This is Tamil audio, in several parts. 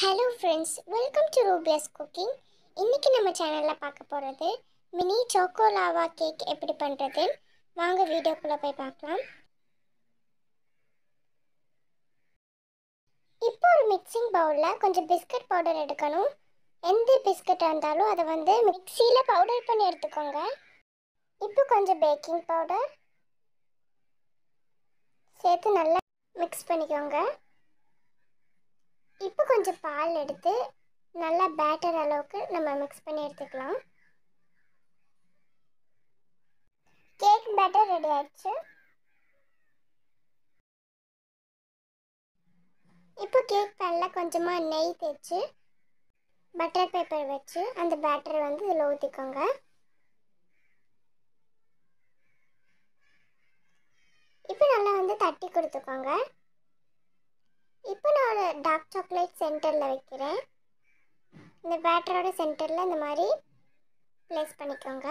hello friends welcome to Rubiya's cooking இன்றைக்கி நம்ம சேனலில் பார்க்க போகிறது மினி சோக்கோ லாவா கேக் எப்படி பண்ணுறது வாங்க வீடியோக்குள்ளே போய் பார்க்கலாம் இப்போ ஒரு மிக்சிங் பவுலில் கொஞ்சம் பிஸ்கட் பவுடர் எடுக்கணும் எந்த பிஸ்கட் இருந்தாலும் அதை வந்து மிக்சியில் பவுடர் பண்ணி எடுத்துக்கோங்க இப்போ கொஞ்சம் பேக்கிங் பவுடர் சேர்த்து நல்லா மிக்ஸ் பண்ணிக்கோங்க இப்போ கொஞ்சம் பால் எடுத்து நல்லா பேட்டர் அளவுக்கு நம்ம மிக்ஸ் பண்ணி எடுத்துக்கலாம் கேக் பேட்டர் ரெடி ஆயிடுச்சு இப்போ கேக் பேனில் கொஞ்சமாக நெய் தேய்ச்சி பட்டர் பேப்பர் வச்சு அந்த பேட்டர் வந்து இதில் ஊற்றிக்கோங்க இப்போ நல்லா வந்து தட்டி கொடுத்துக்கோங்க இப்போ நான் ஒரு டார்க் சாக்லேட் சென்டரில் வைக்கிறேன் இந்த பேட்டரோட சென்டரில் இந்த மாதிரி ப்ளேஸ் பண்ணிக்கோங்க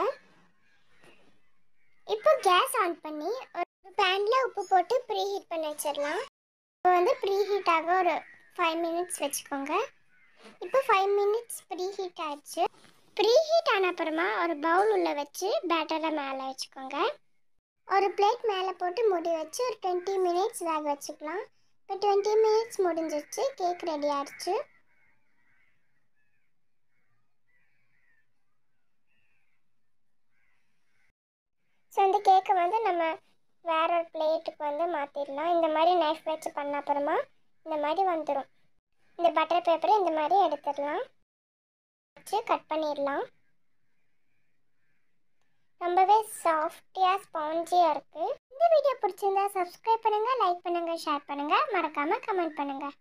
இப்போ கேஸ் ஆன் பண்ணி ஒரு பேனில் உப்பு போட்டு ப்ரீ ஹீட் பண்ணி வச்சிடலாம் இப்போ வந்து ப்ரீ ஹீட் ஆக ஒரு ஃபைவ் மினிட்ஸ் வச்சுக்கோங்க இப்போ ஃபைவ் மினிட்ஸ் ப்ரீ ஹீட் ஆயிடுச்சு ப்ரீ ஹீட் ஆன அப்புறமா ஒரு பவுல் உள்ளே வச்சு பேட்டரை மேலே வச்சுக்கோங்க ஒரு பிளேட் மேலே போட்டு முடி வச்சு ஒரு டுவெண்ட்டி மினிட்ஸ் வேக வச்சுக்கலாம் இப்போ டுவெண்ட்டி மினிட்ஸ் முடிஞ்சிச்சு கேக் ரெடி ஆயிடுச்சு ஸோ இந்த கேக்கை வந்து நம்ம வேற ஒரு பிளேட்டுக்கு வந்து மாற்றிடலாம் இந்த மாதிரி நைஃப் வச்சு பண்ண அப்புறமா இந்த மாதிரி வந்துடும் இந்த பட்டர் பேப்பரை இந்த மாதிரி எடுத்துடலாம் வச்சு கட் பண்ணிடலாம் ரொம்பவே சாஃப்டியாக ஸ்பாஞ்சியாக இருக்குது வீடியோ பிடிச்சிருந்தா சப்ஸ்கிரைப் பண்ணுங்கள் லைக் பண்ணுங்கள் ஷேர் பண்ணுங்கள் மறக்காமல் கமெண்ட் பண்ணுங்கள்